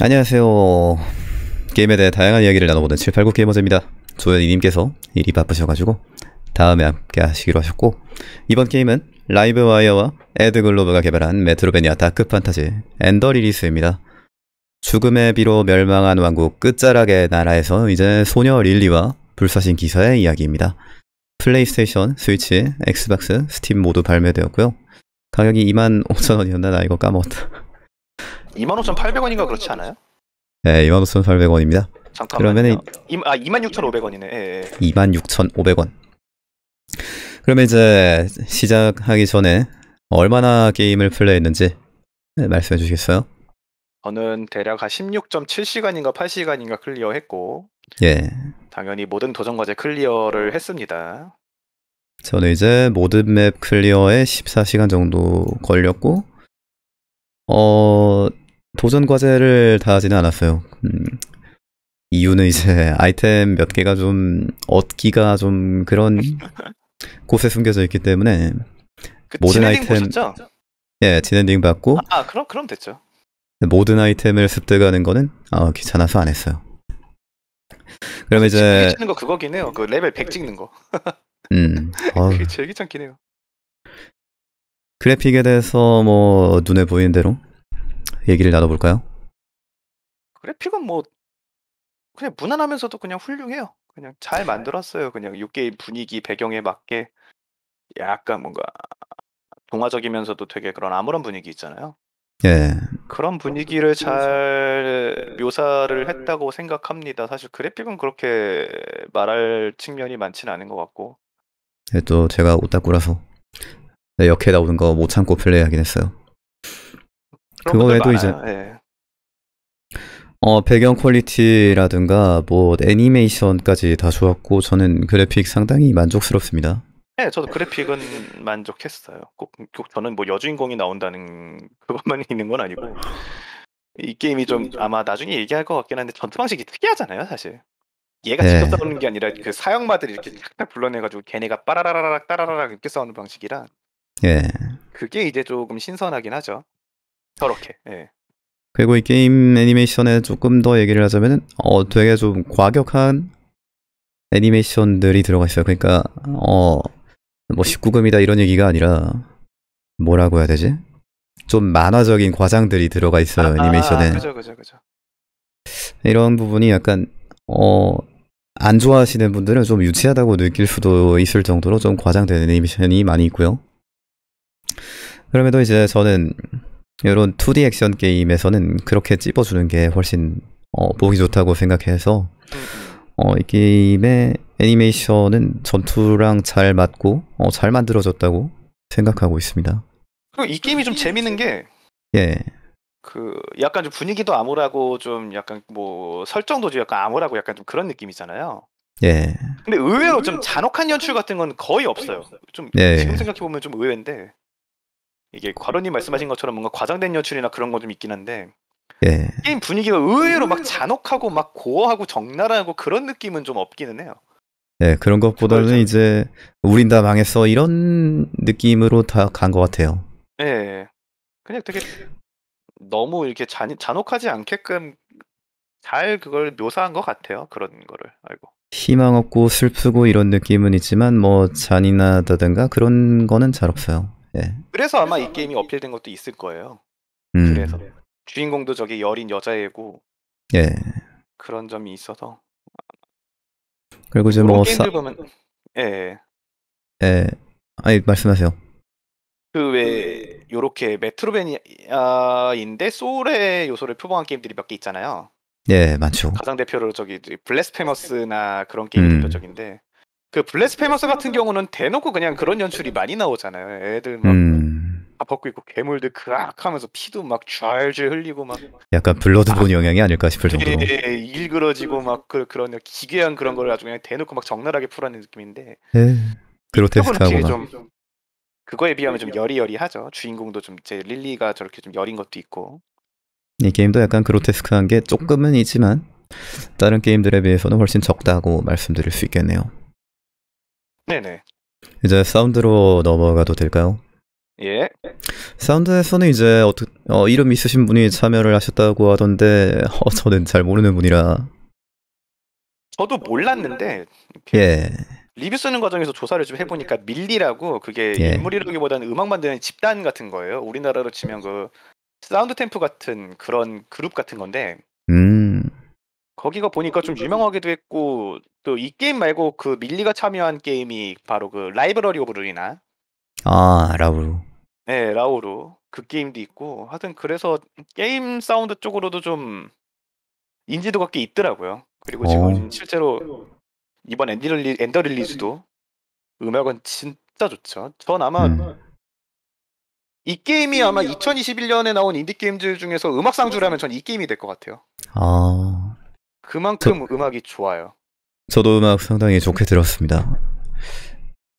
안녕하세요. 게임에 대해 다양한 이야기를 나눠보는 789 게이머즈입니다. 조현이님께서 일이 바쁘셔가지고 다음에 함께 하시기로 하셨고 이번 게임은 라이브와이어와 에드글로브가 개발한 메트로베니아 다크판타지 엔더 리리스입니다. 죽음의 비로 멸망한 왕국 끝자락의 나라에서 이제 소녀 릴리와 불사신 기사의 이야기입니다. 플레이스테이션, 스위치, 엑스박스, 스팀 모두 발매되었고요. 가격이 25,000원이었나? 나 이거 까먹었다. 25,800원인가 그렇지 않아요? 네, 25,800원입니다. 그러면 이, 아 26,500원이네. 예, 예. 26,500원. 그러면 이제 시작하기 전에 얼마나 게임을 플레이했는지 네, 말씀해 주시겠어요? 저는 대략 한 16.7시간인가 8시간인가 클리어했고 예. 당연히 모든 도전 과제 클리어를 했습니다. 저는 이제 모든 맵 클리어에 14시간 정도 걸렸고 어 도전 과제를 다 하지는 않았어요. 음, 이유는 이제 아이템 몇 개가 좀 얻기가 좀 그런 곳에 숨겨져 있기 때문에 그 모든 아이템 보셨죠? 예 진엔딩 받고 아, 아, 그럼 그럼 됐죠. 모든 아이템을 습득하는 거는 아, 귀찮아서 안 했어요. 그럼 이제 찍는 아, 거 그거긴 해요. 그 레벨 100 찍는 거. 음. 그게 제일 귀찮긴 해요. 그래픽에 대해서 뭐 눈에 보이는 대로 얘기를 나눠볼까요? 그래픽은 뭐 그냥 무난하면서도 그냥 훌륭해요. 그냥 잘 만들었어요. 그냥 6게임 분위기 배경에 맞게 약간 뭔가 동화적이면서도 되게 그런 아무런 분위기 있잖아요. 예. 그런 분위기를 잘 묘사를 했다고 생각합니다. 사실 그래픽은 그렇게 말할 측면이 많지는 않은 것 같고. 예, 또 제가 오타쿠라서 네, 역해 나오는 거 못 참고 플레이하긴 했어요. 그거 외에도 이제 네. 어 배경 퀄리티라든가 뭐 애니메이션까지 다 좋았고 저는 그래픽 상당히 만족스럽습니다. 네, 저도 그래픽은 만족했어요. 꼭, 꼭 저는 뭐 여주인공이 나온다는 그것만 있는 건 아니고 이 게임이 좀 아마 나중에 얘기할 것 같긴 한데 전투 방식이 특이하잖아요, 사실. 얘가 네. 직접 싸우는 게 아니라 그 사형마들이 이렇게 탁탁 불러내가지고 걔네가 빠라라라락 따라라락 이렇게 싸우는 방식이라. 예. 그게 이제 조금 신선하긴 하죠. 저렇게. 예. 그리고 이 게임 애니메이션에 조금 더 얘기를 하자면은 어 되게 좀 과격한 애니메이션들이 들어가 있어요. 그러니까 어뭐 19금이다 이런 얘기가 아니라 뭐라고 해야 되지? 좀 만화적인 과장들이 들어가 있어요 아, 아 애니메이션에. 아, 그죠, 그죠, 그죠. 이런 부분이 약간 어 안 좋아하시는 분들은 좀 유치하다고 느낄 수도 있을 정도로 좀 과장된 애니메이션이 많이 있고요. 그럼에도 이제 저는 이런 2D 액션 게임에서는 그렇게 찝어주는 게 훨씬 어, 보기 좋다고 생각해서 어, 이 게임의 애니메이션은 전투랑 잘 맞고 어, 잘 만들어졌다고 생각하고 있습니다. 그이 게임이 좀 재밌는 게 예. 그 약간 좀 분위기도 암울하고 좀 약간 뭐 설정도 좀 약간 암울하고 약간 좀 그런 느낌이잖아요. 예. 근데 의외로 좀 잔혹한 연출 같은 건 거의 없어요. 좀 예. 지금 생각해 보면 좀 의외인데. 이게 과로님 말씀하신 것처럼 뭔가 과장된 연출이나 그런 거 좀 있긴 한데 예. 게임 분위기가 의외로 막 잔혹하고 막 고어하고 적나라하고 그런 느낌은 좀 없기는 해요. 네, 그런 것보다는 그렇죠. 이제 우린 다 망했어 이런 느낌으로 다 간 것 같아요. 네, 그냥 되게 너무 이렇게 잔, 잔혹하지 않게끔 잘 그걸 묘사한 것 같아요. 그런 거를 알고. 희망 없고 슬프고 이런 느낌은 있지만 뭐 잔인하다든가 그런 거는 잘 없어요. 예. 그래서 아마 이 게임이 어필된 것도 있을 거예요. 음. 그래서 주인공도 저기 여린 여자애고 예. 그런 점이 있어서 그리고 이제 뭐 게임들 사... 보면 예. 예. 예. 아니 말씀하세요. 그왜 요렇게 메트로베니아인데 소울의 요소를 표방한 게임들이 몇 개 있잖아요. 예, 많죠. 가장 대표로 저기 블레스페머스나 그런 게임이 음. 대표적인데 그 블레스페머스 같은 경우는 대놓고 그냥 그런 연출이 많이 나오잖아요. 애들 막 음. 다 벗고 있고 괴물들 그악 하면서 피도 막 좔좔 흘리고 막 약간 블러드본 아, 영향이 아닐까 싶을 예, 정도로 예, 예, 일그러지고 막 그, 런 기괴한 그런 걸 아주 그냥 대놓고 막 적나라하게 풀어낸 느낌인데 예, 그로테스크하구나 좀 그거에 비하면 좀 여리여리하죠. 주인공도 좀 제 릴리가 저렇게 좀 여린 것도 있고 이 게임도 약간 그로테스크한 게 조금은 있지만 다른 게임들에 비해서는 훨씬 적다고 말씀드릴 수 있겠네요. 네네. 이제 사운드로 넘어가도 될까요? 예. 사운드에서는 이제 어떻 어, 이름 있으신 분이 참여를 하셨다고 하던데 어, 저는 잘 모르는 분이라. 저도 몰랐는데. 예. 리뷰 쓰는 과정에서 조사를 좀 해보니까 밀리라고 그게 예. 인물이라기보다는 음악 만드는 집단 같은 거예요. 우리나라로 치면 그 사운드 템프 같은 그런 그룹 같은 건데. 음. 거기가 보니까 좀 유명하기도 했고 또 이 게임 말고 그 밀리가 참여한 게임이 바로 그 라이브러리 오브 루이나아 라우루 네 라우루 그 게임도 있고 하여튼 그래서 게임 사운드 쪽으로도 좀 인지도가 꽤 있더라고요 그리고 지금 어. 실제로 이번 엔디릴리, 엔더 릴리즈도 음악은 진짜 좋죠 전 아마 음. 이 게임이 아마 2021년에 나온 인디 게임들 중에서 음악상주라면 전 이 게임이 될 것 같아요 아 그만큼 저, 음악이 좋아요. 저도 음악 상당히 좋게 들었습니다.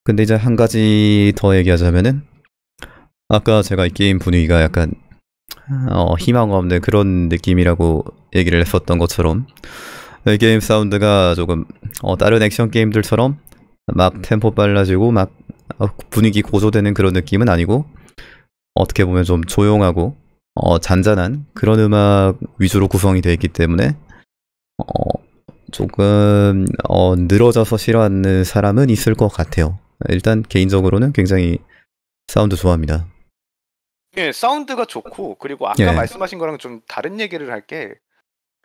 근데 이제 한 가지 더 얘기하자면은 아까 제가 이 게임 분위기가 약간 어, 희망 없는 그런 느낌이라고 얘기를 했었던 것처럼 이 게임 사운드가 조금 어, 다른 액션 게임들처럼 막 템포 빨라지고 막 어, 분위기 고조되는 그런 느낌은 아니고 어떻게 보면 좀 조용하고 어, 잔잔한 그런 음악 위주로 구성이 되어 있기 때문에 어, 조금 어, 늘어져서 싫어하는 사람은 있을 것 같아요. 일단 개인적으로는 굉장히 사운드 좋아합니다. 예, 사운드가 좋고 그리고 아까 예. 말씀하신 거랑 좀 다른 얘기를 할게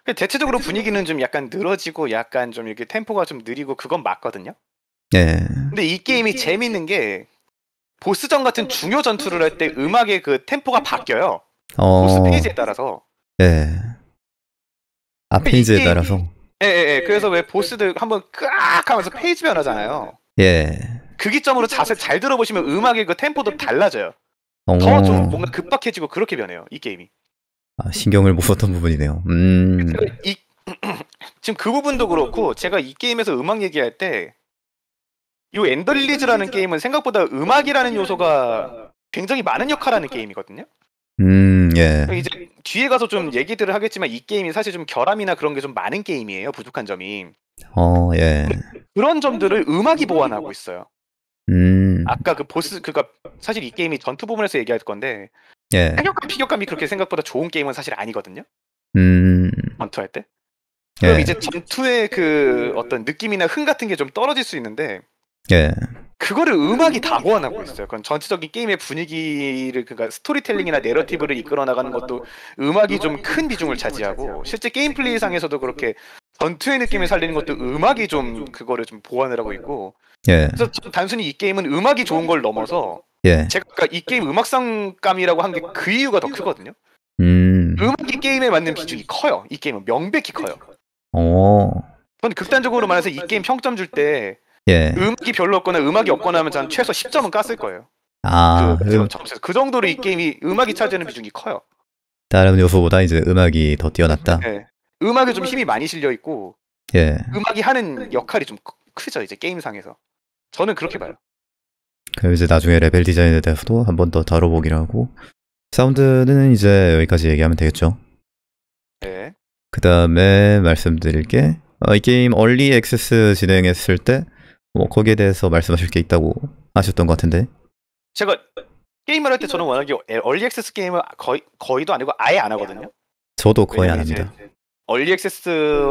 그 대체적으로 분위기는 좀 약간 늘어지고 약간 좀 이렇게 템포가 좀 느리고 그건 맞거든요. 예. 근데 이 게임이 재밌는 게 보스전 같은 중요 전투를 할 때 음악의 그 템포가 바뀌어요. 어... 보스 페이지에 따라서. 예. 아 페이지에 이게, 따라서. 예예 예, 예, 그래서 왜 보스들 한번 끄악 하면서 페이지 변하잖아요. 예. 그 기점으로 자세 잘 들어보시면 음악의 그 템포도 달라져요. 어. 더좀 뭔가 급박해지고 그렇게 변해요 이 게임이. 아 신경을 못 썼던 부분이네요. 음. 이, 지금 그 부분도 그렇고 제가 이 게임에서 음악 얘기할 때 이엔더리즈라는 게임은 생각보다 음악이라는 요소가 굉장히 많은 역할하는 게임이거든요. 음, 예. 이제 뒤에 가서 좀 얘기들을 하겠지만 이 게임이 사실 좀 결함이나 그런 게 좀 많은 게임이에요. 부족한 점이. 어, 예. 그런 점들을 음악이 보완하고 있어요. 음. 아까 그 보스 그니까 사실 이 게임이 전투 부분에서 얘기할 건데 예. 타격감 피격감이 그렇게 생각보다 좋은 게임은 사실 아니거든요. 음. 전투할 때. 예. 그럼 예. 이제 전투의 그 어떤 느낌이나 흥 같은 게 좀 떨어질 수 있는데 예. 그거를 음악이 다 보완하고 있어요. 그건 전체적인 게임의 분위기를 그러니까 스토리텔링이나 내러티브를 이끌어 나가는 것도 음악이 좀 큰 비중을 차지하고 실제 게임 플레이상에서도 그렇게 전투의 느낌을 살리는 것도 음악이 좀 그거를 좀 보완을 하고 있고. 예. 그래서 단순히 이 게임은 음악이 좋은 걸 넘어서 예. 제가 이 게임 음악성감이라고한 게 그 이유가 더 크거든요. 음. 음악이 게임에 맞는 비중이 커요. 이 게임은 명백히 커요. 오. 저는 극단적으로 말해서 이 게임 평점 줄때 예. 음악이 별로 없거나 음악이 없거나 하면 전 최소 10점은 깠을 거예요. 아, 그, 음... 그 정도로 이 게임이 음악이 차지하는 비중이 커요. 다른 요소보다 이제 음악이 더 뛰어났다. 네. 음악에 좀 힘이 많이 실려 있고, 예. 음악이 하는 역할이 좀 크죠 이제 게임상에서. 저는 그렇게 봐요. 그럼 이제 나중에 레벨 디자인에 대해서도 한 번 더 다뤄보기로 하고 사운드는 이제 여기까지 얘기하면 되겠죠. 네. 그 다음에 말씀드릴 게이 어, 게임 얼리 액세스 진행했을 때뭐 거기에 대해서 말씀하실 게 있다고 하셨던 것 같은데. 제가 게임을 할 때 저는 워낙에 얼리 액세스 게임을 거의 거의도 아니고 아예 안 하거든요. 저도 거의 안 합니다. 얼리 액세스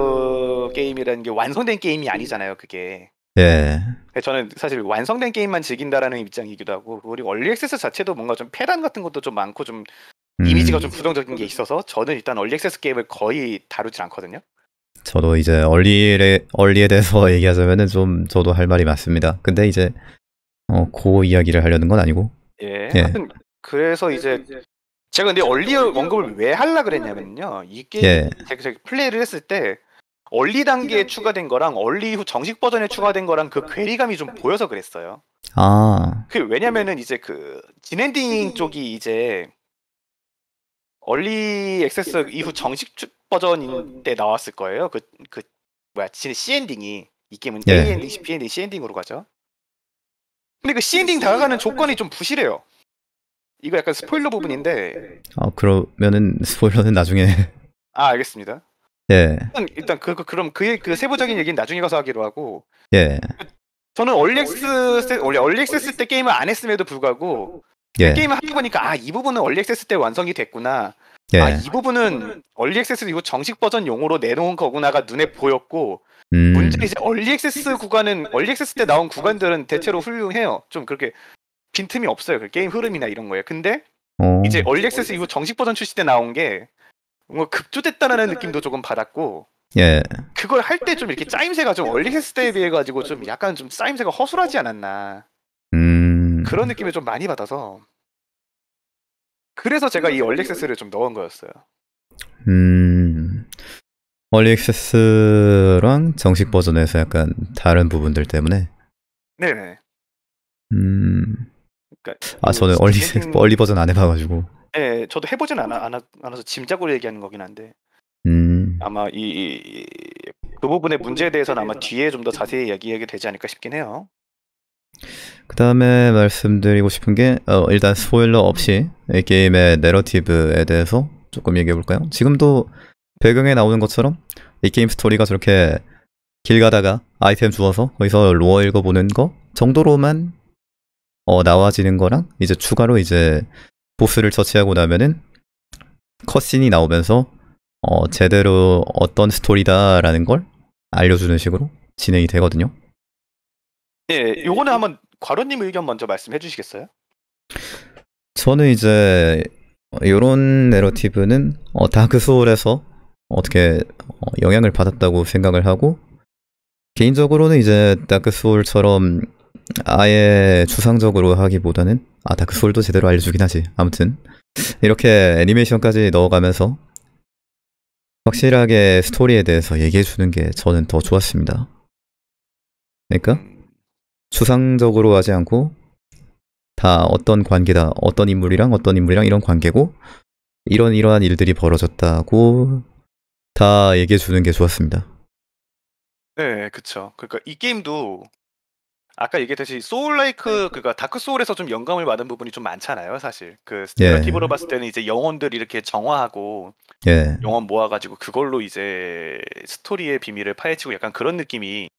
게임이라는 게 완성된 게임이 아니잖아요, 그게. 예. 저는 사실 완성된 게임만 즐긴다라는 입장이기도 하고 그리고 얼리 액세스 자체도 뭔가 좀폐단 같은 것도 좀 많고 좀 음. 이미지가 좀 부정적인 게 있어서 저는 일단 얼리 액세스 게임을 거의 다루질 않거든요. 저도 이제 얼리에 얼리에 대해서 얘기하자면은 좀 저도 할 말이 많습니다. 근데 이제 어, 고 이야기를 하려는 건 아니고. 예. 예. 하여튼 그래서 이제 제가 근데 얼리 언급을 왜 하려 그랬냐면요. 이게 예. 제가, 제가 플레이를 했을 때 얼리 단계에 추가된 거랑 얼리 후 정식 버전에 추가된 거랑 그 괴리감이 좀 보여서 그랬어요. 아. 그 왜냐면은 이제 그 진엔딩 쪽이 이제 얼리 액세스 예, 이후 예. 정식 버전인 데 어, 예. 나왔을 거예요. 그, 그, 뭐야, C 엔딩이. 이 게임은 예. A 엔딩, B 엔딩, C 엔딩으로 가죠. 근데 그 C 엔딩 다가가는 조건이 좀 부실해요. 이거 약간 스포일러 부분인데. 아, 그러면은 스포일러는 나중에. 아, 알겠습니다. 예. 일단, 일단 그, 그 그럼 그의 그 세부적인 얘기는 나중에 가서 하기로 하고. 예. 저는 얼리 액세스 원래 얼리 액세스 때 게임을 안 했음에도 불구하고 예. 게임을 하다 보니까 아 이 부분은 얼리 액세스 때 완성이 됐구나. 예. 아이 부분은 얼리 액세스 이후 정식 버전 용으로 내놓은 거구나가 눈에 보였고 음. 문제는 이제 얼리 액세스 구간은 얼리 액세스 때 나온 구간들은 대체로 훌륭해요. 좀 그렇게 빈틈이 없어요. 그 게임 흐름이나 이런 거에. 근데 오. 어. 이제 얼리 액세스 이후 정식 버전 출시 때 나온 게 뭔가 급조됐다라는 느낌도 조금 받았고 예. 그걸 할 때 좀 이렇게 짜임새가 좀 얼리 액세스 때에 비해 가지고 좀 약간 좀 짜임새가 허술하지 않았나. 그런 느낌을 좀 많이 받아서 그래서 제가 이 얼리 액세스를 좀 넣은 거였어요. 음. 얼리 액세스랑 정식 버전에서 약간 다른 부분들 때문에 네네. 음. 그러니까 아 뭐 저는 얼리 스케 얼리 버전 안 해봐가지고. 네, 저도 해보진 않아, 않아 않아서 짐작으로 얘기하는 거긴 한데. 음. 아마 이그 부분의 문제에 대해서는 아마 뒤에 좀 더 자세히 얘기하게 되지 않을까 싶긴 해요. 그 다음에 말씀드리고 싶은 게 어, 일단 스포일러 없이 이 게임의 내러티브에 대해서 조금 얘기해 볼까요? 지금도 배경에 나오는 것처럼 이 게임 스토리가 저렇게 길 가다가 아이템 주워서 거기서 로어 읽어보는 거 정도로만 어, 나와지는 거랑 이제 추가로 이제 보스를 처치하고 나면은 컷신이 나오면서 어, 제대로 어떤 스토리다라는 걸 알려주는 식으로 진행이 되거든요. 예, 예, 예, 요거는 한번 과로님 의견 먼저 말씀해 주시겠어요? 저는 이제 이런 내러티브는 어, 다크 그 소울에서 어떻게 어, 영향을 받았다고 생각을 하고 개인적으로는 이제 다크 소울처럼 아예 추상적으로 하기보다는 아 다크 소울도 제대로 알려주긴 하지 아무튼 이렇게 애니메이션까지 넣어가면서 확실하게 스토리에 대해서 얘기해주는 게 저는 더 좋았습니다. 그러니까 추상적으로 하지 않고 다 어떤 관계다, 어떤 인물이랑 어떤 인물이랑 이런 관계고 이런 이러한 일들이 벌어졌다고 다 얘기해 주는 게 좋았습니다. 네, 그쵸. 그러니까 이 게임도 아까 얘기했듯이 소울라이크 그니까 다크 소울에서 좀 영감을 받은 부분이 좀 많잖아요, 사실. 그 스티브로 예. 봤을 때는 이제 영혼들 이렇게 정화하고 예. 영혼 모아가지고 그걸로 이제 스토리의 비밀을 파헤치고 약간 그런 느낌이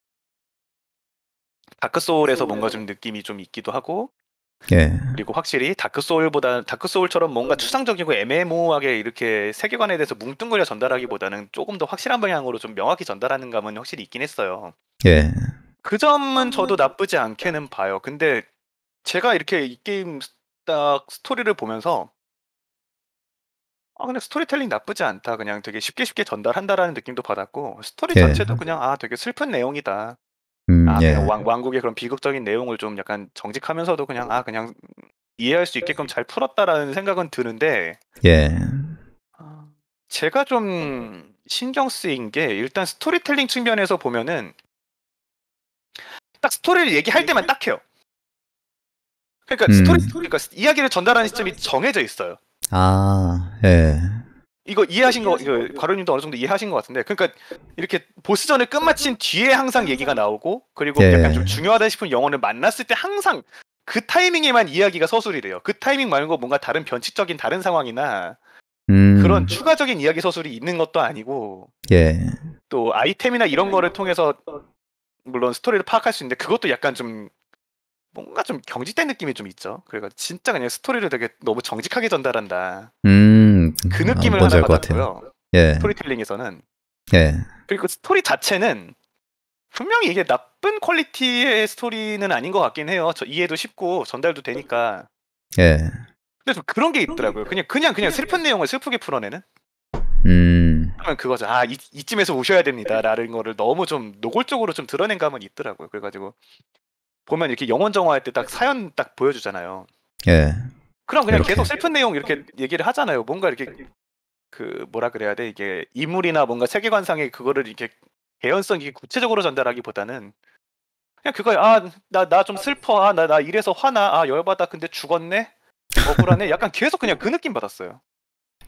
다크 소울에서 뭔가 음. 좀 느낌이 좀 있기도 하고 예. 그리고 확실히 다크 소울보다 다크 소울처럼 뭔가 음. 추상적이고 애매모호하게 이렇게 세계관에 대해서 뭉뚱그려 전달하기보다는 조금 더 확실한 방향으로 좀 명확히 전달하는 감은 확실히 있긴 했어요. 예. 그 점은 음. 저도 나쁘지 않게는 봐요. 근데 제가 이렇게 이 게임 딱 스토리를 보면서 아 그냥 스토리텔링 나쁘지 않다. 그냥 되게 쉽게 쉽게 전달한다라는 느낌도 받았고 스토리 예. 자체도 그냥 아 되게 슬픈 내용이다. 음, 아, 예. 왕, 왕국의 그런 비극적인 내용을 좀 약간 정직하면서도 그냥 아 그냥 이해할 수 있게끔 네. 잘 풀었다라는 생각은 드는데 예. 아. 제가 좀 네. 신경 쓰인 게 일단 스토리텔링 측면에서 보면은 딱 스토리를 얘기할 네. 때만 딱 해요. 그러니까 음. 스토리, 스토리 그러니까 이야기를 전달하는 시점이 정해져 있어요. 아, 예. 이거 이해하신 거, 이거 과로님도 어느 정도 이해하신 것 같은데, 그러니까 이렇게 보스전을 끝마친 뒤에 항상 얘기가 나오고, 그리고 예. 약간 좀 중요하다 싶은 영혼을 만났을 때 항상 그 타이밍에만 이야기가 서술이 래요그 타이밍 말고 뭔가 다른 변칙적인 다른 상황이나 음. 그런 추가적인 이야기 서술이 있는 것도 아니고, 예. 또 아이템이나 이런 거를 통해서 물론 스토리를 파악할 수 있는데 그것도 약간 좀 뭔가 좀 경직된 느낌이 좀 있죠. 그러니까 진짜 그냥 스토리를 되게 너무 정직하게 전달한다. 음, 그 아, 느낌을 아, 하나 받았고요. 예. 스토리텔링에서는. 예. 그리고 스토리 자체는 분명히 이게 나쁜 퀄리티의 스토리는 아닌 것 같긴 해요. 저 이해도 쉽고 전달도 되니까. 예. 근데 좀 그런 게 있더라고요. 그냥 그냥 그냥 슬픈 내용을 슬프게 풀어내는. 음. 그러면 그거죠. 아 이, 이쯤에서 오셔야 됩니다라는 거를 너무 좀 노골적으로 좀 드러낸 감은 있더라고요. 그래가지고 보면 이렇게 영원 정화할 때 딱 사연 딱 보여주잖아요. 예. 그럼 그냥 이렇게. 계속 슬픈 내용 이렇게 얘기를 하잖아요. 뭔가 이렇게 그 뭐라 그래야 돼 이게 인물이나 뭔가 세계관상의 그거를 이렇게 개연성 이게 구체적으로 전달하기보다는 그냥 그거 아나 나 좀 슬퍼 아나나 나 이래서 화나 아 열받아 근데 죽었네 억울하네 약간 계속 그냥 그 느낌 받았어요.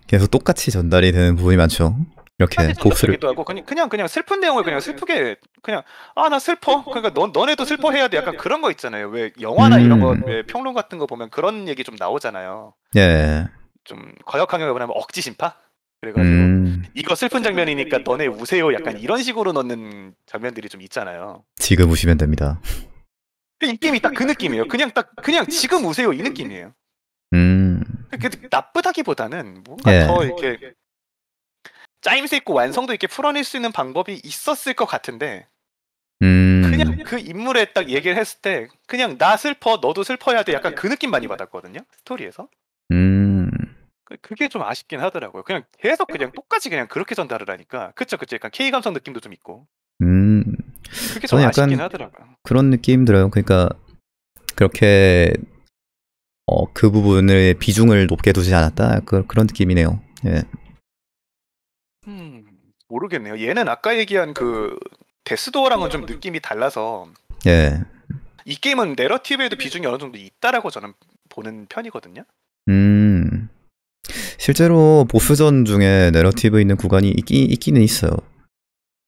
계속 똑같이 전달이 되는 부분이 많죠. 이렇게 복수를 하고 그냥, 그냥 그냥 슬픈 내용을 그냥 슬프게 그냥 아 나 슬퍼 그러니까 너, 너네도 슬퍼해야 돼 약간 그런 거 있잖아요 왜 영화나 음. 이런 거왜 평론 같은 거 보면 그런 얘기 좀 나오잖아요 예 좀 과격하게 말하면 억지 심파 그래가지고 음. 이거 슬픈 장면이니까 너네 우세요 약간 이런 식으로 넣는 장면들이 좀 있잖아요 지금 우시면 됩니다 그 이 게임이 딱 그 느낌이에요 그냥 딱 그냥 지금 우세요 이 느낌이에요 음. 그 나쁘다기보다는 뭔가 예. 더 이렇게 짜임새 있고 완성도 있게 풀어낼 수 있는 방법이 있었을 것 같은데 음... 그냥 그 인물에 딱 얘기를 했을 때 그냥 나 슬퍼 너도 슬퍼야 돼 약간 그 느낌 많이 받았거든요 스토리에서 음... 그, 그게 좀 아쉽긴 하더라고요 그냥 계속 그냥 똑같이 그냥 그렇게 전달을 하니까 그쵸 그쵸 약간 K 감성 느낌도 좀 있고 음... 그게 좀 아쉽긴 하더라고요 그런 느낌 들어요 그러니까 그렇게 어, 그 부분을 비중을 높게 두지 않았다 그, 그런 느낌이네요 예. 모르겠네요. 얘는 아까 얘기한 그 데스도어랑은 네, 좀 느낌이 달라서 예. 이 게임은 내러티브에도 네. 비중이 어느 정도 있다라고 저는 보는 편이거든요. 음. 실제로 보스전 중에 내러티브 있는 구간이 있기, 있기는 있어요.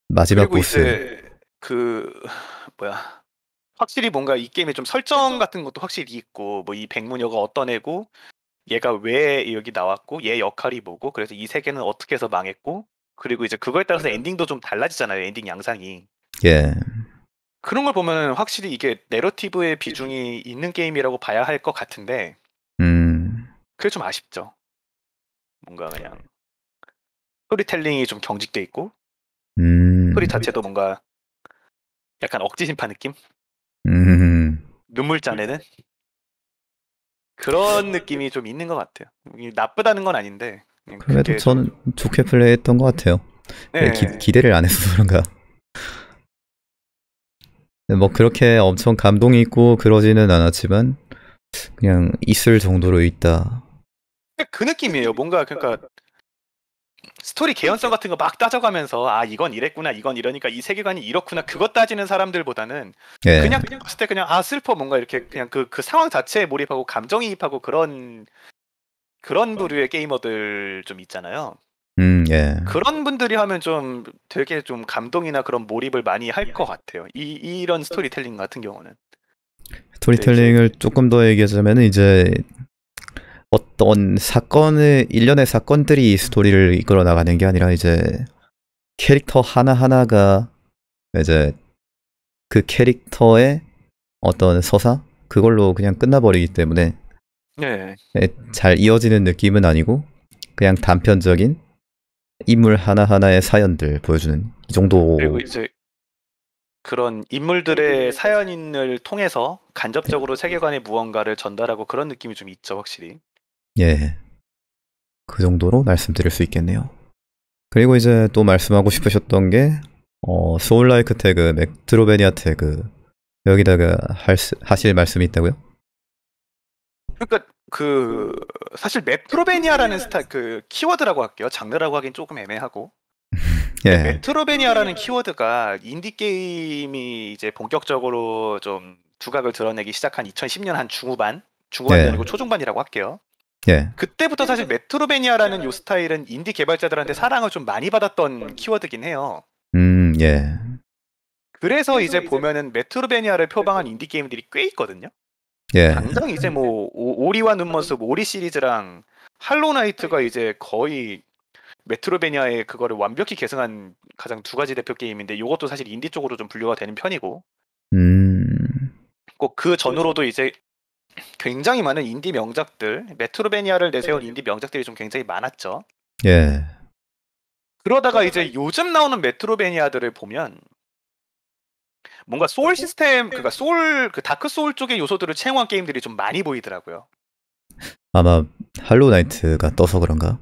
마지막 보스. 이제 그 뭐야? 확실히 뭔가 이게임의좀 설정 같은 것도 확실히 있고 뭐 이 백무녀가 어떤 애고 얘가 왜 여기 나왔고 얘 역할이 뭐고 그래서 이 세계는 어떻게 해서 망했고 그리고 이제 그거에 따라서 엔딩도 좀 달라지잖아요. 엔딩 양상이. 예. 그런 걸 보면 확실히 이게 내러티브의 비중이 있는 게임이라고 봐야 할 것 같은데. 음. 그게 좀 아쉽죠. 뭔가 그냥 스토리텔링이 좀 경직돼 있고. 음. 스토리 자체도 뭔가 약간 억지 심판 느낌? 음. 눈물 짜내는 그런 느낌이 좀 있는 것 같아요. 나쁘다는 건 아닌데 음, 그래도 저는 좋게 플레이했던 것 같아요. 네. 기, 대를안 해서 그런가. 네, 뭐 그렇게 엄청 감동이 있고 그러지는 않았지만 그냥 있을 정도로 있다. 그 느낌이에요. 뭔가 그러니까 스토리 개연성 같은 거 막 따져가면서 아 이건 이랬구나 이건 이러니까 이 세계관이 이렇구나 그것 따지는 사람들보다는 네. 그냥 그냥 봤을 때 그냥 아 슬퍼 뭔가 이렇게 그냥 그그 그 상황 자체에 몰입하고 감정이입하고 그런 그런 네. 부류의 게이머들 좀 있잖아요. 음, 예. 그런 분들이 하면 좀 되게 좀 감동이나 그런 몰입을 많이 할 것 같아요. 이 이런 스토리텔링 같은 경우는. 스토리텔링을 네, 조금 더 얘기하자면 이제 어떤 사건의 일련의 사건들이 스토리를 이끌어 나가는 게 아니라 이제 캐릭터 하나 하나가 이제 그 캐릭터의 어떤 서사 그걸로 그냥 끝나버리기 때문에 네. 네. 잘 이어지는 느낌은 아니고 그냥 단편적인 인물 하나 하나의 사연들 보여주는 이 정도. 그리고 이제 그런 인물들의 네. 사연인을 통해서 간접적으로 네. 세계관의 무언가를 전달하고 그런 느낌이 좀 있죠, 확실히. 예. 그 정도로 말씀드릴 수 있겠네요. 그리고 이제 또 말씀하고 싶으셨던 게, 어, 소울라이크 태그, 맥트로베니아 태그, 여기다가 할, 하실 말씀이 있다고요? 그러니까 그 사실 메트로베니아라는 스타 그 키워드라고 할게요. 장르라고 하긴 조금 애매하고. 예. 메트로베니아라는 키워드가 인디 게임이 이제 본격적으로 좀 두각을 드러내기 시작한 2010년 한 중후반, 중후반이 예. 아니고 초중반이라고 할게요. 예. 그때부터 사실 메트로베니아라는 요 스타일은 인디 개발자들한테 사랑을 좀 많이 받았던 키워드긴 해요. 음, 예. 그래서 이제 보면은 메트로베니아를 표방한 인디 게임들이 꽤 있거든요. 예. 당장 이제 뭐 오, 오리와 눈먼스 뭐 오리 시리즈랑 할로나이트가 이제 거의 메트로베니아의 그거를 완벽히 계승한 가장 두 가지 대표 게임인데 이것도 사실 인디 쪽으로 좀 분류가 되는 편이고 음... 꼭 그 전으로도 이제 굉장히 많은 인디 명작들 메트로베니아를 내세운 인디 명작들이 좀 굉장히 많았죠. 예. 그러다가 이제 요즘 나오는 메트로베니아들을 보면 뭔가 소울 네. 시스템 네. 그니까 소울 그 다크 소울 쪽의 요소들을 채용한 게임들이 좀 많이 보이더라고요. 아마 할로우 나이트가 떠서 그런가?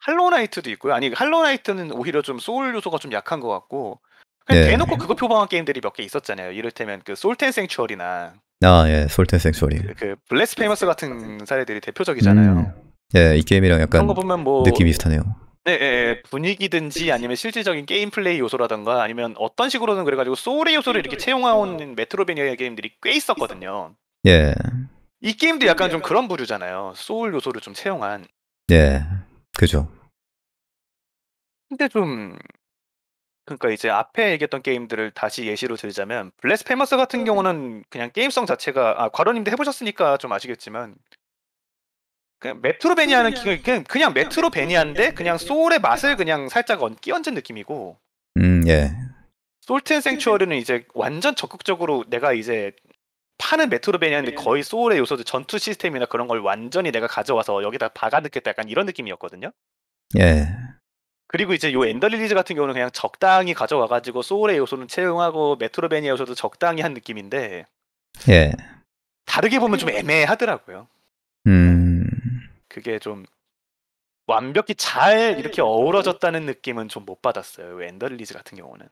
할로우 나이트도 있고요. 아니 할로우 나이트는 오히려 좀 소울 요소가 좀 약한 것 같고 그냥 네. 대놓고 그거 표방한 게임들이 몇 개 있었잖아요. 이를테면 그 솔텐 생츄얼이나 아, 예, 솔텐 생츄얼이. 그, 그 블레스 페이머스 같은 사례들이 대표적이잖아요. 음. 예, 이 게임이랑 약간 거 보면 뭐 느낌 이 비슷하네요. 네, 네, 네. 네 분위기든지 아니면 실질적인 게임 플레이 요소라던가 아니면 어떤 식으로는 그래가지고 소울의 요소를 이렇게 채용한 어. 메트로베니아 게임들이 꽤 있었거든요. 예. 이 게임도 약간 좀 예. 그런 부류잖아요. 소울 요소를 좀 채용한. 예, 그죠. 근데 좀 그러니까 이제 앞에 얘기했던 게임들을 다시 예시로 들자면 블레스 페머스 같은 네, 경우는 그냥 게임성 자체가 아 과로님도 해보셨으니까 좀 아시겠지만 그냥 메트로베니아는 그냥, 그냥, 그냥 메트로베니아인데 그냥 소울의 맛을 그냥 살짝 얹, 끼얹은 느낌이고. 음 예. 솔트 앤 생츄어리는 이제 완전 적극적으로 내가 이제 파는 메트로베니아인데 네. 거의 소울의 요소들 전투 시스템이나 그런 걸 완전히 내가 가져와서 여기다 박아 넣겠다 약간 이런 느낌이었거든요. 예. 그리고 이제 요 엔더릴리즈 같은 경우는 그냥 적당히 가져와가지고 소울의 요소는 채용하고 메트로베니아 요소도 적당히 한 느낌인데. 예. 다르게 보면 좀 애매하더라고요. 음. 그게 좀 완벽히 잘 네, 이렇게 네. 어우러졌다는 느낌은 좀 못 받았어요. 엔더릴리즈 같은 경우는.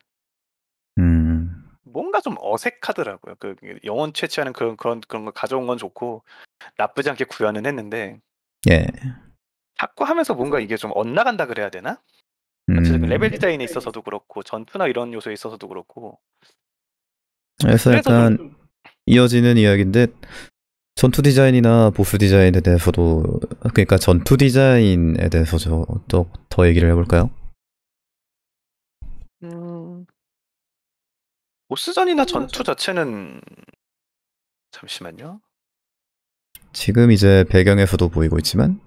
음. 뭔가 좀 어색하더라고요. 그 영혼 채취하는 그런 그런 그런 걸 가져온 건 좋고 나쁘지 않게 구현은 했는데. 예. 자꾸 하면서 뭔가 이게 좀 엇나간다 그래야 되나? 그 음. 레벨 디자인에 있어서도 네. 그렇고 전투나 이런 요소에 있어서도 그렇고. 그래서, 그래서 일단 좀... 이어지는 이야기인데 전투 디자인이나 보스 디자인에 대해서도 그러니까 전투 디자인에 대해서 좀더 더 얘기를 해볼까요? 음... 보스전이나 전투 자체는 잠시만요. 지금 이제 배경에서도 보이고 있지만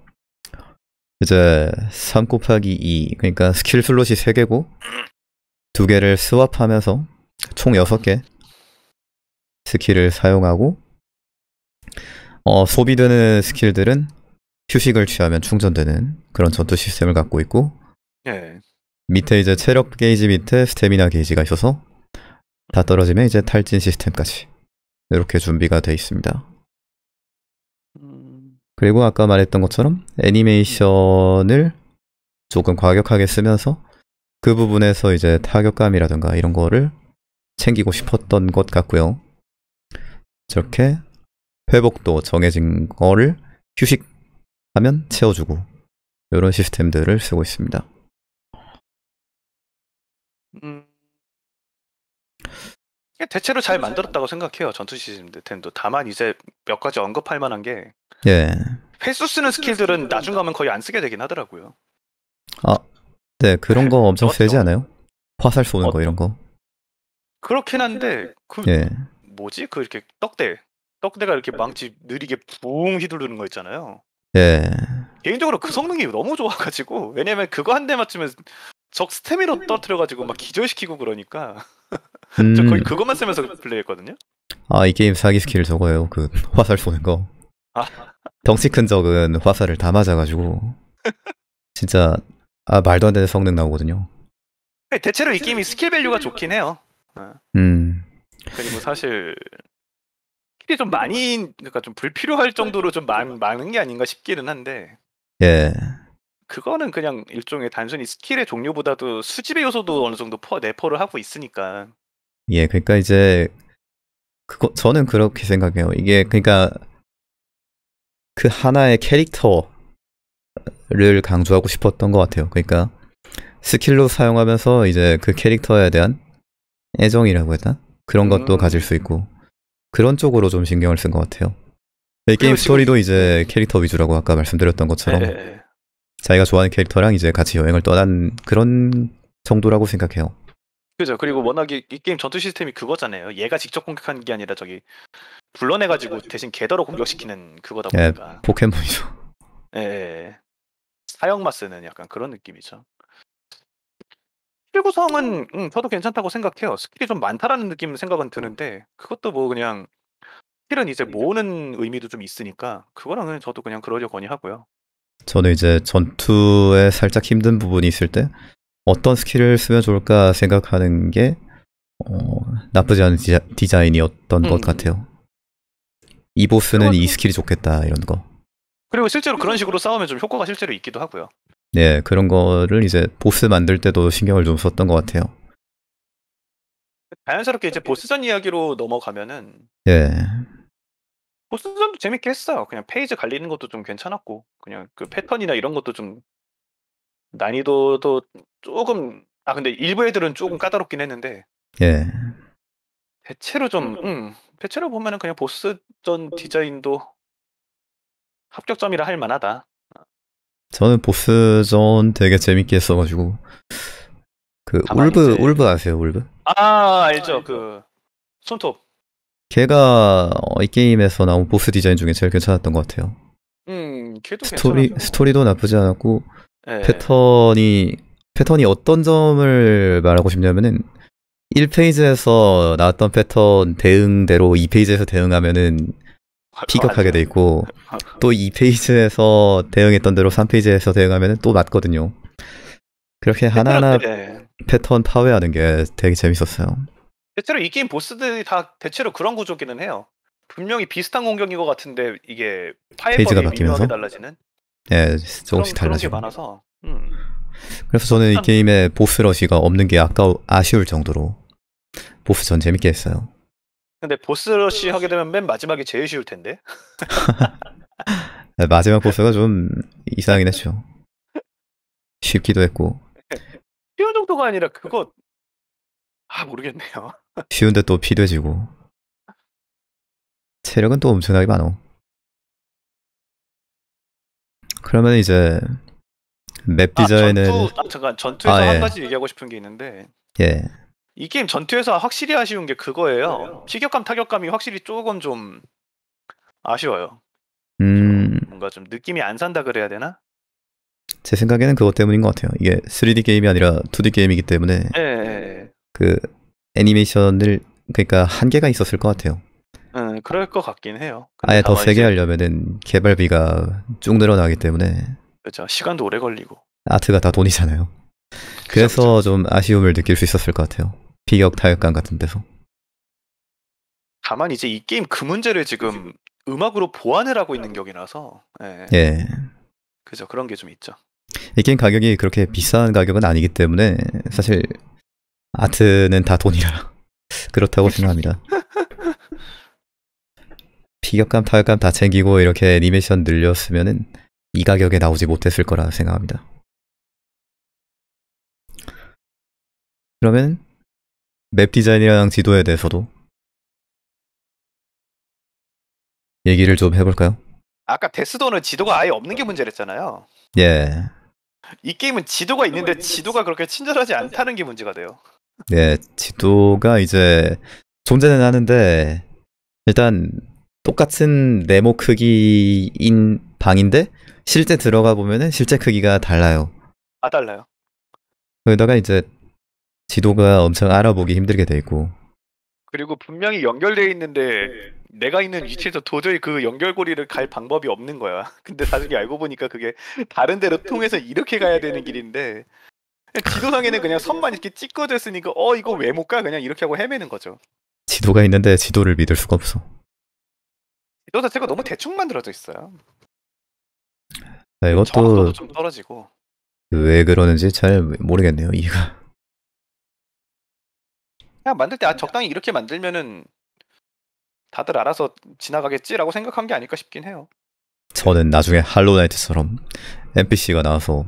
이제 3 곱하기 2 그러니까 스킬 슬롯이 3개고 2개를 스왑하면서 총 6개 스킬을 사용하고 어, 소비되는 스킬들은 휴식을 취하면 충전되는 그런 전투 시스템을 갖고 있고 네. 밑에 이제 체력 게이지 밑에 스태미나 게이지가 있어서 다 떨어지면 이제 탈진 시스템까지 이렇게 준비가 되어 있습니다. 음. 그리고 아까 말했던 것처럼 애니메이션을 조금 과격하게 쓰면서 그 부분에서 이제 타격감이라든가 이런 거를 챙기고 싶었던 것 같고요. 저렇게 회복도 정해진 거를 휴식하면 채워주고 이런 시스템들을 쓰고 있습니다. 음, 대체로 잘 만들었다고 생각해요 전투 시스템도 다만 이제 몇 가지 언급할 만한 게 예. 횟수 쓰는 스킬들은 나중 가면 거의 안 쓰게 되긴 하더라고요. 아, 네 그런 거 엄청 세지 않아요? 화살 쏘는 거 이런 거. 그렇긴 한데 그 예. 뭐지 그 이렇게 떡대 떡대가 이렇게 네. 망치 느리게 붕 휘두르는 거 있잖아요. 예. 개인적으로 그 성능이 음. 너무 좋아가지고 왜냐면 그거 한 대 맞추면 적 스태미너 떨어뜨려가지고 막 기절시키고 그러니까 음. 저 거의 그것만 쓰면서 플레이했거든요. 아 이 게임 사기 스킬 저거예요. 그 화살 쏘는 거. 아. 덩치 큰 적은 화살을 다 맞아가지고 진짜 아 말도 안 되는 성능 나오거든요. 네, 대체로 이 게임이 스킬 밸류가 좋긴 해요. 음. 그리고 사실 확실히 좀 많이 그러니까 좀 불필요할 네. 정도로 좀 많, 많은 게 아닌가 싶기는 한데 예 그거는 그냥 일종의 단순히 스킬의 종류보다도 수집의 요소도 어느 정도 포, 내포를 하고 있으니까 예 그러니까 이제 그거 저는 그렇게 생각해요 이게 그러니까 그 하나의 캐릭터를 강조하고 싶었던 것 같아요 그러니까 스킬로 사용하면서 이제 그 캐릭터에 대한 애정이라고 했나 그런 것도 음. 가질 수 있고 그런 쪽으로 좀 신경을 쓴 것 같아요. 이 게임 스토리도 이제 네. 캐릭터 위주라고 아까 말씀드렸던 것처럼 네, 네, 네. 자기가 좋아하는 캐릭터랑 이제 같이 여행을 떠난 그런 정도라고 생각해요. 그죠. 그리고 워낙에 이 게임 전투 시스템이 그거잖아요. 얘가 직접 공격한게 아니라 저기 불러내가지고 대신 개더로 공격시키는 그거다 예, 보니까. 예, 포켓몬이죠. 예. 예, 예. 사형마 스는 약간 그런 느낌이죠. 스킬 구성은 음, 저도 괜찮다고 생각해요. 스킬이 좀 많다라는 느낌 생각은 드는데 그것도 뭐 그냥 스킬은 이제 모으는 의미도 좀 있으니까 그거랑은 저도 그냥 그러려 거니 하고요. 저는 이제 전투에 살짝 힘든 부분이 있을 때 어떤 스킬을 쓰면 좋을까 생각하는 게 어, 나쁘지 않은 디자, 인이었던것 음. 같아요. 이 보스는 이 스킬이 좋겠다 이런 거. 그리고 실제로 그런 식으로 싸우면 좀 효과가 실제로 있기도 하고요. 네, 그런 거를 이제 보스 만들 때도 신경을 좀 썼던 것 같아요. 자연스럽게 이제 보스전 이야기로 넘어가면은 예. 보스전도 재밌게 했어요. 그냥 페이지 갈리는 것도 좀 괜찮았고 그냥 그 패턴이나 이런 것도 좀 난이도도 조금 아 근데 일부 애들은 조금 까다롭긴 했는데 예. 대체로 좀 음, 대체로 보면은 그냥 보스전 디자인도 합격점이라 할 만하다. 저는 보스전 되게 재밌게 했어가지고 그 울브 이제... 울브 아세요 울브? 아 알죠 그 손톱. 걔가 어, 이 게임에서 나온 보스 디자인 중에 제일 괜찮았던 것 같아요. 음, 걔도 스토리 스토리도 나쁘지 않았고 네. 패턴이 패턴이 어떤 점을 말하고 싶냐면은 1페이지에서 나왔던 패턴 대응대로 2페이지에서 대응하면은 피격하게 아, 돼 있고 아, 네. 아, 또이페이지에서 대응했던 대로 3페이지에서 대응하면 또 맞거든요. 그렇게 하나하나 네. 패턴 파괴하는 게 되게 재밌었어요. 대체로 이 게임 보스들이 다 대체로 그런 구조기는 해요. 분명히 비슷한 공격인 것 같은데 이게 페이지가 바뀌면서 달라지는. 네, 조금씩 달라지고. 그 많아서. 음. 그래서 저는 이게임에 보스 러시가 없는 게 아까 아쉬울 정도로 보스 전 재밌게 했어요. 근데 보스러시 하게 되면 맨 마지막이 제일 쉬울 텐데. 네, 마지막 보스가 좀 이상하긴 했죠. 쉽기도 했고. 쉬운 정도가 아니라 그거 아 모르겠네요. 쉬운데 또피도해지고 체력은 또 엄청나게 많어. 그러면 이제 맵 디자인은 아, 전투, 아 잠깐 전투에서 아, 예. 한 가지 얘기하고 싶은 게 있는데. 예. 이 게임 전투에서 확실히 아쉬운 게 그거예요. 그래 피격감 타격감이 확실히 조금 좀 아쉬워요. 음. 뭔가 좀 느낌이 안 산다 그래야 되나? 제 생각에는 그것 때문인 것 같아요. 이게 3D 게임이 아니라 2D 게임이기 때문에 네. 그 애니메이션을 그러니까 한계가 있었을 것 같아요. 음, 그럴 것 같긴 해요. 아예 더 세게 하려면은 개발비가 쭉 늘어나기 때문에 그렇죠. 시간도 오래 걸리고 아트가 다 돈이잖아요. 그래서 그쵸, 그쵸. 좀 아쉬움을 느낄 수 있었을 것 같아요. 비격 타격감 같은 데서. 다만 이제 이 게임 그 문제를 지금 음악으로 보완을 하고 있는 격이라서 예. 예. 그죠 그런 게 좀 있죠. 이 게임 가격이 그렇게 비싼 가격은 아니기 때문에 사실 아트는 다 돈이라 그렇다고 생각합니다. 비격감 타격감 다 챙기고 이렇게 애니메이션 늘렸으면은 이 가격에 나오지 못했을 거라 생각합니다. 그러면 맵 디자인이랑 지도에 대해서도 얘기를 좀 해볼까요? 아까 데스도는 지도가 아예 없는 게 문제랬잖아요. 예. 이 게임은 지도가 있는데 지도가 그렇게 친절하지 않다는 게 문제가 돼요. 예, 지도가 이제 존재는 하는데 일단 똑같은 네모 크기인 방인데 실제 들어가 보면은 실제 크기가 달라요. 아 달라요. 거기다가 이제 지도가 엄청 알아보기 힘들게 되고 그리고 분명히 연결되어 있는데 네. 내가 있는 위치에서 도저히 그 연결고리를 갈 방법이 없는 거야. 근데 나중에 알고 보니까 그게 다른 데로 통해서 이렇게 가야 되는 길인데 지도상에는 그냥 선만 이렇게 찌어져 있으니까 어 이거 왜 못 가? 그냥 이렇게 하고 헤매는 거죠. 지도가 있는데 지도를 믿을 수가 없어. 지도 자체가 너무 대충 만들어져 있어요. 네, 이것도 좀 떨어지고 왜 그러는지 잘 모르겠네요. 이가 그냥 만들 때 아, 음. 적당히 이렇게 만들면은 다들 알아서 지나가겠지라고 생각한 게 아닐까 싶긴 해요. 저는 나중에 할로나이트처럼 NPC가 나와서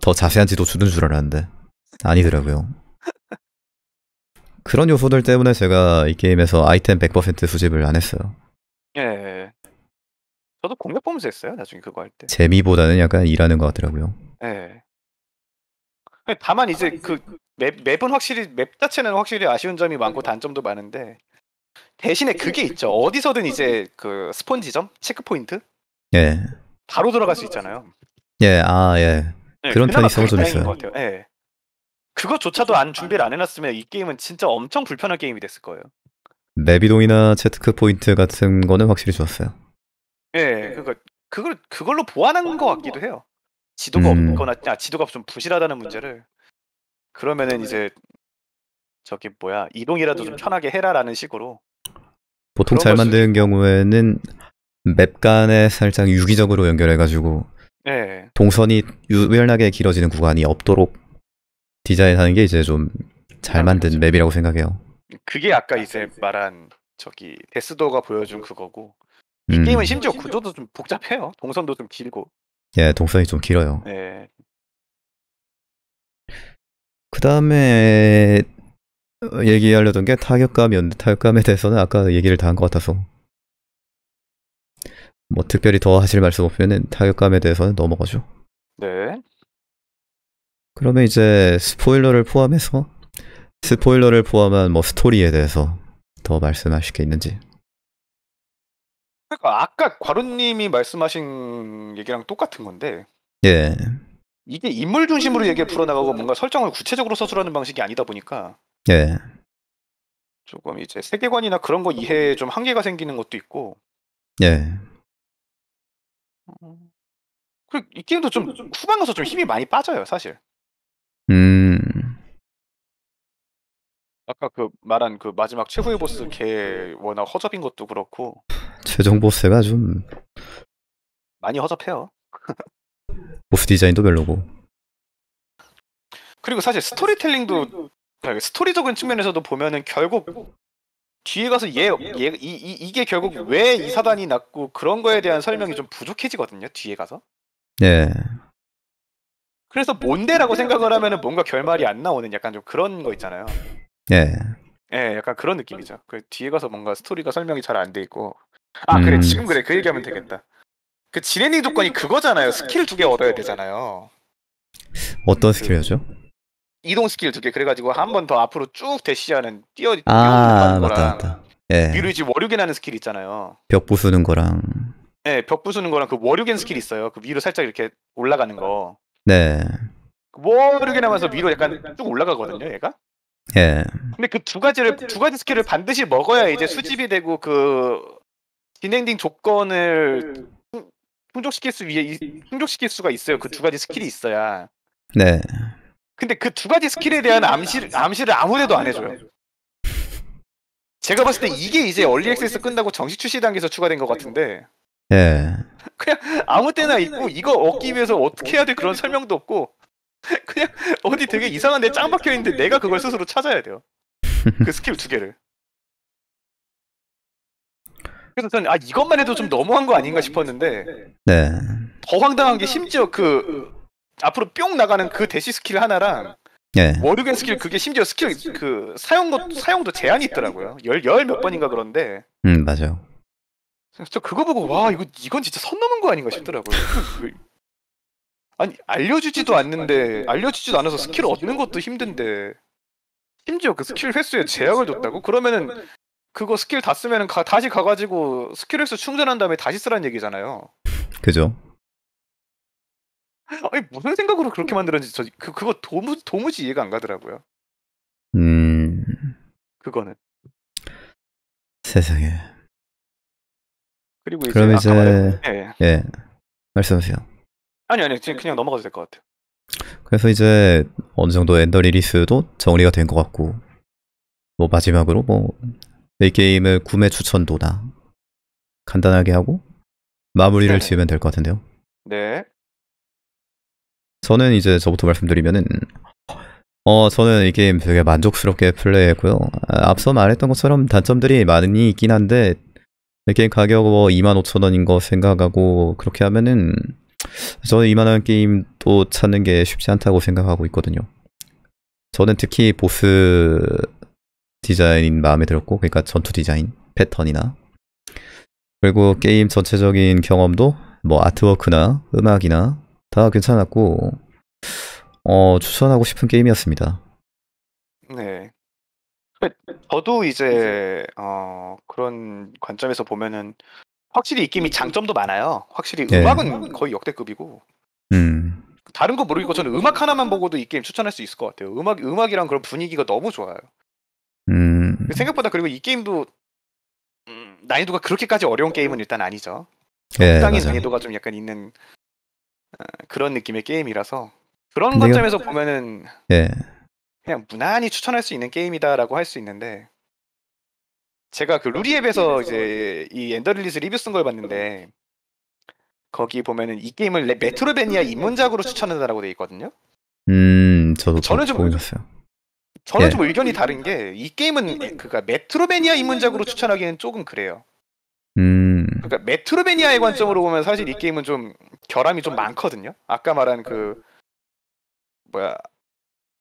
더 자세한 지도 주는 줄 알았는데 아니더라고요. 그런 요소들 때문에 제가 이 게임에서 아이템 100% 수집을 안 했어요. 예. 예, 예. 저도 공략 보면서 했어요. 나중에 그거 할 때. 재미보다는 약간 일하는 것 같더라고요. 예. 다만 이제 그, 그 맵, 맵은 확실히 맵 자체는 확실히 아쉬운 점이 많고 그러니까. 단점도 많은데 대신에 그게 그 있죠. 어디서든 이제 그 스폰 지점, 체크 포인트, 예, 바로 돌아갈 수 있잖아요. 예, 아 예, 네, 그런 편의성은 좀 있어요. 것 같아요. 예. 그것조차도 안 준비를 아. 안 해놨으면 이 게임은 진짜 엄청 불편한 게임이 됐을 거예요. 맵 이동이나 체크 포인트 같은 거는 확실히 좋았어요. 예, 네. 그거 그러니까 그걸 그걸로 보완한 것 같기도 해요. 지도가 음. 없거나 아, 지도가 좀 부실하다는 문제를 그러면은 네. 이제 저기 뭐야 이동이라도 좀 편하게 해라라는 식으로 보통 잘 만든 경우에는 맵 간에 살짝 유기적으로 연결해가지고 네. 동선이 유연하게 길어지는 구간이 없도록 디자인하는 게 이제 좀 잘 만든 맵이라고 생각해요. 그게 아까 이제 말한 저기 데스도가 보여준 그 그거고 이 음. 게임은 심지어 구조도 좀 복잡해요. 동선도 좀 길고. 예, 동선이 좀 길어요. 네, 그 다음에 얘기하려던 게 타격감이었는데 타격감에 대해서는 아까 얘기를 다 한 것 같아서 뭐 특별히 더 하실 말씀 없으면 타격감에 대해서는 넘어가죠. 네. 그러면 이제 스포일러를 포함해서 스포일러를 포함한 뭐 스토리에 대해서 더 말씀하실 게 있는지. 그러니까 아까 과루님이 말씀하신 얘기랑 똑같은 건데. 예. 이게 인물 중심으로 얘기를 그렇죠. 풀어나가고 네. 뭔가 설정을 구체적으로 서술하는 방식이 아니다 보니까 예. 조금 이제 세계관이나 그런 거 이해에 좀 한계가 생기는 것도 있고 예. 음. 그리고 이 게임도 좀 후반 가서 좀 힘이 많이 빠져요 사실 음 아까 그 말한 그 마지막 최후의 보스 개 워낙 허접인 것도 그렇고 최종 보스가 좀 많이 허접해요 보스 디자인도 별로고. 그리고 사실 스토리텔링도 그러니까 스토리적인 측면에서도 보면은 결국 뒤에 가서 얘, 얘 이, 이, 이게 결국 왜 이 사단이 났고 그런 거에 대한 설명이 좀 부족해지거든요. 뒤에 가서. 예. 그래서 뭔데라고 생각을 하면은 뭔가 결말이 안 나오는 약간 좀 그런 거 있잖아요. 예. 예, 약간 그런 느낌이죠. 그 뒤에 가서 뭔가 스토리가 설명이 잘 안 돼 있고. 아 그래 음. 지금 그래 그 얘기하면 되겠다. 그지행이 조건이 그거잖아요. 스킬 두 개 얻어야 되잖아요. 어떤 스킬이죠? 이동 스킬 두 개. 그래가지고 한 번 더 앞으로 쭉 대시하는 뛰어. 아 맞다 맞다. 예. 미루지 월요겐하는 스킬 있잖아요. 벽 부수는 거랑. 네, 벽 부수는 거랑 그 월요겐 스킬 있어요. 그 위로 살짝 이렇게 올라가는 거. 네. 월요겐 그 하면서 위로 약간 쭉 올라가거든요, 얘가. 예. 근데 그 두 가지를 두 가지 스킬을 반드시 먹어야 이제 수집이 되고 그 진행딩 조건을 충족시킬 수 위해 충족시킬 수가 있어요. 그 두 가지 스킬이 있어야. 네. 근데 그 두 가지 스킬에 대한 암시 암시를 아무데도 안 해줘요. 제가 봤을 때 이게 이제 얼리 액세스 끝나고 정식 출시 단계에서 추가된 것 같은데. 예. 그냥 아무 때나 있고 이거 얻기 위해서 어떻게 해야 돼 그런 설명도 없고 그냥 어디 되게 이상한 데짱 박혀 있는데 내가 그걸 스스로 찾아야 돼요. 그 스킬 두 개를. 그래서 저는 아 이것만 해도 좀 너무한 거 아닌가 싶었는데 네. 더 황당한 게 심지어 그 앞으로 뿅 나가는 그 대시 스킬 하나랑 네. 워류겐 스킬 그게 심지어 스킬 그 사용도 사용도 제한이 있더라고요. 열열몇 번인가 그런데. 음 맞아요. 저 그거 보고 와 이거 이건 진짜 선 넘은 거 아닌가 싶더라고요. 그, 그, 아니 알려주지도 않는데 알려주지도 않아서 스킬 얻는 것도 힘든데 심지어 그 스킬 횟수에 제약을 뒀다고 그러면은 그거 스킬 다 쓰면은 가, 다시 가가지고 스킬 에서 충전한 다음에 다시 쓰라는 얘기잖아요. 그죠? 아니 무슨 생각으로 그렇게 만들었는지 저 그, 그거 도무, 도무지 이해가 안 가더라고요. 음. 그거는. 세상에. 그리고 이제 그럼 이제 말했... 예. 예. 말씀하세요. 아니 아니 그냥, 그냥 넘어가도 될 것 같아요. 그래서 이제 어느 정도 엔더 리리스도 정리가 된 것 같고 뭐 마지막으로 뭐이 게임의 구매 추천도다. 간단하게 하고 마무리를 네. 지으면 될 것 같은데요. 네. 저는 이제 저부터 말씀드리면은 어 저는 이 게임 되게 만족스럽게 플레이했고요. 아, 앞서 말했던 것처럼 단점들이 많이 있긴 한데 이 게임 가격 뭐 25,000원인 거 생각하고 그렇게 하면은 저는 이만한 게임도 찾는 게 쉽지 않다고 생각하고 있거든요. 저는 특히 보스 디자인 마음에 들었고 그러니까 전투 디자인 패턴이나 그리고 게임 전체적인 경험도 뭐 아트워크나 음악이나 다 괜찮았고 어 추천하고 싶은 게임이었습니다. 네. 저도 이제 네. 어, 그런 관점에서 보면은 확실히 이 게임이 장점도 많아요. 확실히 네. 음악은 거의 역대급이고. 음. 다른 거 모르겠고 저는 음악 하나만 보고도 이 게임 추천할 수 있을 것 같아요. 음악 음악이랑 그런 분위기가 너무 좋아요. 음. 그 생각보다 그리고 이 게임도 음, 난이도가 그렇게까지 어려운 게임은 일단 아니죠. 예, 적당히 예, 난이도가 좀 약간 있는 어, 그런 느낌의 게임이라서 그런 관점에서 이거... 보면은 예. 그냥 무난히 추천할 수 있는 게임이다라고 할 수 있는데 제가 그 루리앱에서 이제 이 엔더릴리스 리뷰 쓴 걸 봤는데 거기 보면은 이 게임을 메트로베니아 입문작으로 추천한다라고 돼 있거든요. 음, 저도 저는 좀 보셨어요. 저는 예. 좀 의견이 다른 게 이 게임은 그니까 메트로베니아 입문작으로 추천하기는 조금 그래요. 음. 그러니까 메트로베니아의 관점으로 보면 사실 이 게임은 좀 결함이 좀 많거든요. 아까 말한 그 네. 뭐야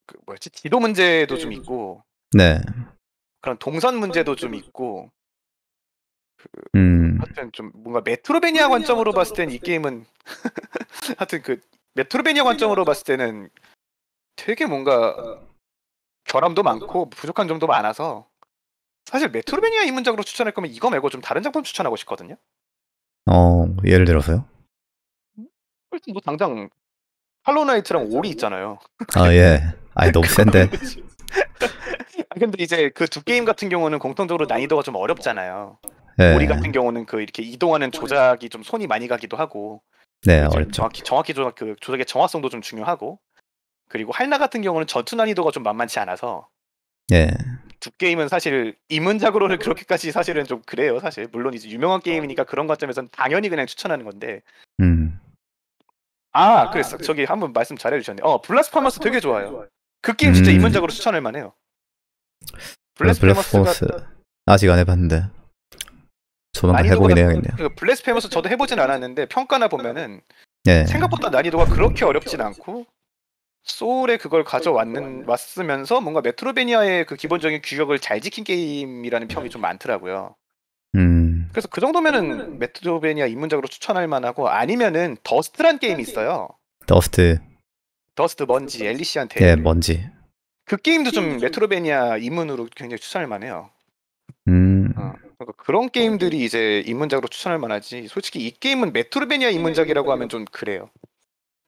그 뭐였지 지도 문제도 좀 네. 있고. 네. 그런 동선 문제도 좀 있고. 그 음. 하여튼 좀 뭔가 메트로베니아 관점으로 봤을 땐 이 게임은 하여튼 그 메트로베니아 관점으로 봤을 때는 되게 뭔가 어. 결함도 많고 부족한 점도 많아서 사실 메트로베니아 입문작으로 추천할 거면 이거 말고 좀 다른 작품 추천하고 싶거든요. 어 예를 들어서요? 일단 뭐 당장 할로나이트랑 아, 오리 있잖아요. 아 예. 아니 너무 센데. 근데 이제 그 두 게임 같은 경우는 공통적으로 난이도가 좀 어렵잖아요. 네. 오리 같은 경우는 그 이렇게 이동하는 조작이 좀 손이 많이 가기도 하고. 네 어렵죠. 정확히 정확히 조작 그 조작의 정확성도 좀 중요하고. 그리고 할나 같은 경우는 전투 난이도가 좀 만만치 않아서 예. 두 게임은 사실 입문작으로는 음. 그렇게까지 사실은 좀 그래요 사실 물론 이제 유명한 게임이니까 그런 관점에서는 당연히 그냥 추천하는 건데 음. 아, 아 그랬어 그래. 네. 저기 한번 말씀 잘해주셨네 어 블라스파머스 되게 좋아요 그 게임 진짜 음. 입문작으로 추천할 만해요 블라스파머스 아직 안 해봤는데 조만간 해보긴 해야겠네요 그 블라스파머스 저도 해보진 않았는데 평가나 보면은 예. 생각보다 난이도가 그렇게 어렵진 않고 소울에 그걸 가져왔는 왔으면서 뭔가 메트로베니아의 그 기본적인 규격을 잘 지킨 게임이라는 평이 좀 많더라고요. 음. 그래서 그 정도면은 메트로베니아 입문작으로 추천할 만하고 아니면은 더스트란 게임이 있어요. 더스트. 더스트 먼지 엘리시한테. 네, 먼지. 그, 그 게임도 좀 메트로베니아 입문으로 굉장히 추천할 만해요. 음. 어. 그러니까 그런 게임들이 어. 이제 입문작으로 추천할 만하지. 솔직히 이 게임은 메트로베니아 음. 입문작이라고 하면 좀 그래요.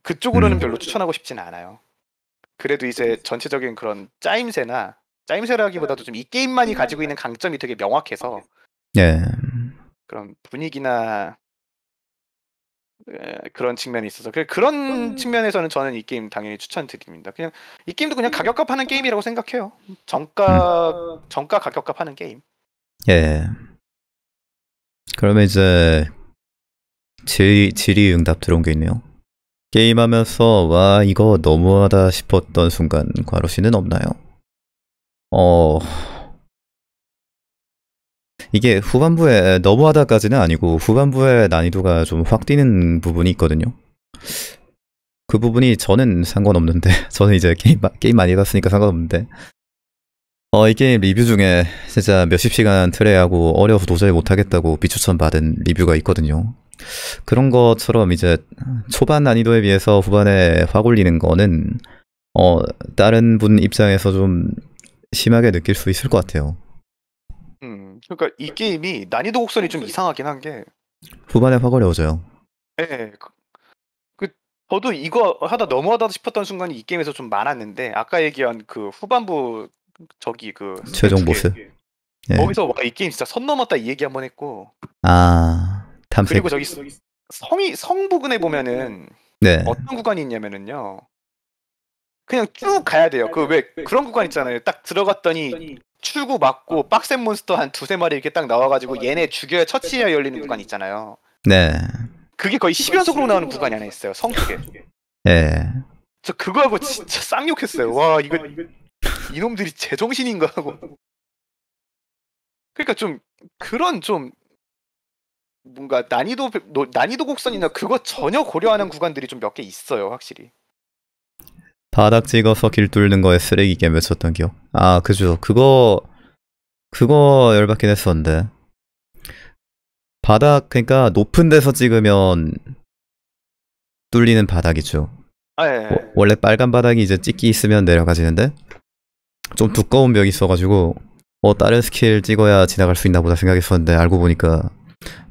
그쪽으로는 음. 별로 추천하고 싶지는 않아요. 그래도 이제 음. 전체적인 그런 짜임새나 짜임새라기보다도 음. 좀이 게임만이 음. 가지고 있는 강점이 되게 명확해서 예. 그런 분위기나 그런 측면이 있어서 그, 그런 측면에서는 저는 이 게임 당연히 추천드립니다. 그냥 이 게임도 그냥 가격값 하는 게임이라고 생각해요. 정가 정가 가격값 하는 게임. 예. 그러면 이제 질의응답 들어온 게 있네요. 게임하면서 와 이거 너무하다 싶었던 순간 과로시는 없나요? 어... 이게 후반부에 너무하다까지는 아니고 후반부에 난이도가 좀 확 뛰는 부분이 있거든요. 그 부분이 저는 상관없는데 저는 이제 게임, 게임 많이 해봤으니까 상관없는데 어, 이 게임 리뷰 중에 진짜 몇십 시간 트레이하고 어려워서 도저히 못하겠다고 비추천 받은 리뷰가 있거든요. 그런 것처럼 이제 초반 난이도에 비해서 후반에 확 올리는 거는 어 다른 분 입장에서 좀 심하게 느낄 수 있을 것 같아요. 음, 그러니까 이 게임이 난이도 곡선이 좀 이상하긴 한 게 후반에 확 어려워져요. 네, 그, 그 저도 이거 하다 너무하다 싶었던 순간이 이 게임에서 좀 많았는데 아까 얘기한 그 후반부 저기 그 최종 보스 예. 거기서 와이 게임 진짜 선 넘었다 이 얘기 한 번 했고 아 탐색. 그리고 저기 성이 성 부근에 보면은 네. 어떤 구간이 있냐면은요. 그냥 쭉 가야 돼요. 그 왜 그런 구간 있잖아요. 딱 들어갔더니 출구 맞고 빡센 몬스터 한 두세 마리 이렇게 딱 나와가지고 얘네 죽여야 처치해야 열리는 구간 있잖아요. 네. 그게 거의 10연속으로 나오는 구간이 하나 있어요. 성 쪽에. 예. 저 그거 하고 진짜 쌍욕했어요. 와 이거 이놈들이 제정신인가 하고. 그러니까 좀 그런 좀 뭔가 난이도 난이도 곡선이나 그거 전혀 고려하는 구간들이 좀 몇 개 있어요 확실히 바닥 찍어서 길 뚫는 거에 쓰레기 게임 외쳤던 기억 아 그죠 그거 그거 열받긴 했었는데 바닥 그러니까 높은 데서 찍으면 뚫리는 바닥이죠 아, 예, 예. 뭐, 원래 빨간 바닥이 이제 찍기 있으면 내려가지는데 좀 두꺼운 벽이 있어가지고 뭐 다른 스킬 찍어야 지나갈 수 있나 보다 생각했었는데 알고 보니까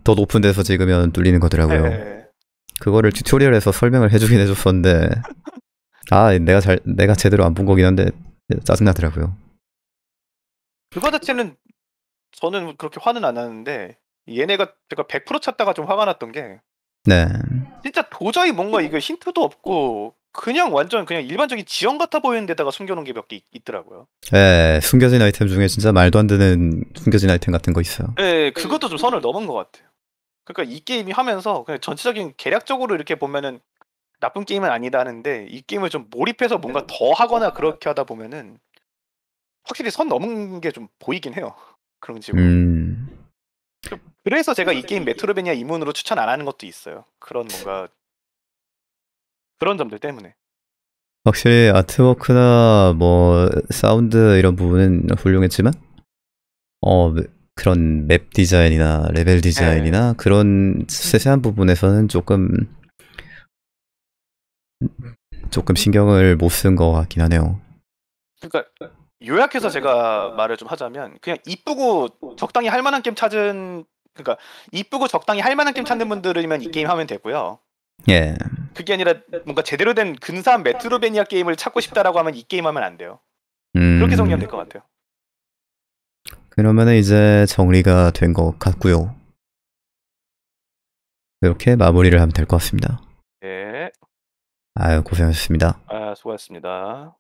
더 높은 데서 찍으면 뚫리는 거더라고요. 네. 그거를 튜토리얼에서 설명을 해주긴 해줬었는데 아 내가 잘 내가 제대로 안 본 거긴 한데 짜증 나더라고요. 그거 자체는 저는 그렇게 화는 안 나는데 얘네가 제가 100% 찾다가 좀 화가 났던 게 네. 진짜 도저히 뭔가 이거 힌트도 없고 그냥 완전 그냥 일반적인 지형 같아 보이는 데다가 숨겨놓은 게 몇 개 있더라고요. 예, 숨겨진 아이템 중에 진짜 말도 안 되는 숨겨진 아이템 같은 거 있어요. 예, 예 네. 그것도 좀 선을 넘은 것 같아요. 그러니까 이 게임이 하면서 그냥 전체적인 계략적으로 이렇게 보면은 나쁜 게임은 아니다는데 하이 게임을 좀 몰입해서 뭔가 네. 더 하거나 그렇게 하다 보면은 확실히 선 넘은 게 좀 보이긴 해요. 그런 식으로. 음... 그래서 제가 이 게임 메트로베니아 이문으로 추천 안 하는 것도 있어요. 그런 뭔가 그런 점들 때문에. 확실히 아트워크나 뭐 사운드 이런 부분은 훌륭했지만 어 그런 맵 디자인이나 레벨 예. 디자인이나 네. 그런 세세한 부분에서는 조금 조금 신경을 못 쓴 것 같긴 하네요. 그러니까 요약해서 제가 말을 좀 하자면 그냥 이쁘고 적당히 할 만한 게임 찾은 그러니까 이쁘고 적당히 할 만한 게임 찾는 분들이면 이 게임 하면 되고요. 예. 그게 아니라 뭔가 제대로 된 근사한 메트로베니아 게임을 찾고 싶다라고 하면 이 게임 하면 안 돼요. 음... 그렇게 정리하면 될 것 같아요. 그러면 이제 정리가 된 것 같고요. 이렇게 마무리를 하면 될 것 같습니다. 예. 아유 고생하셨습니다. 아 수고하셨습니다.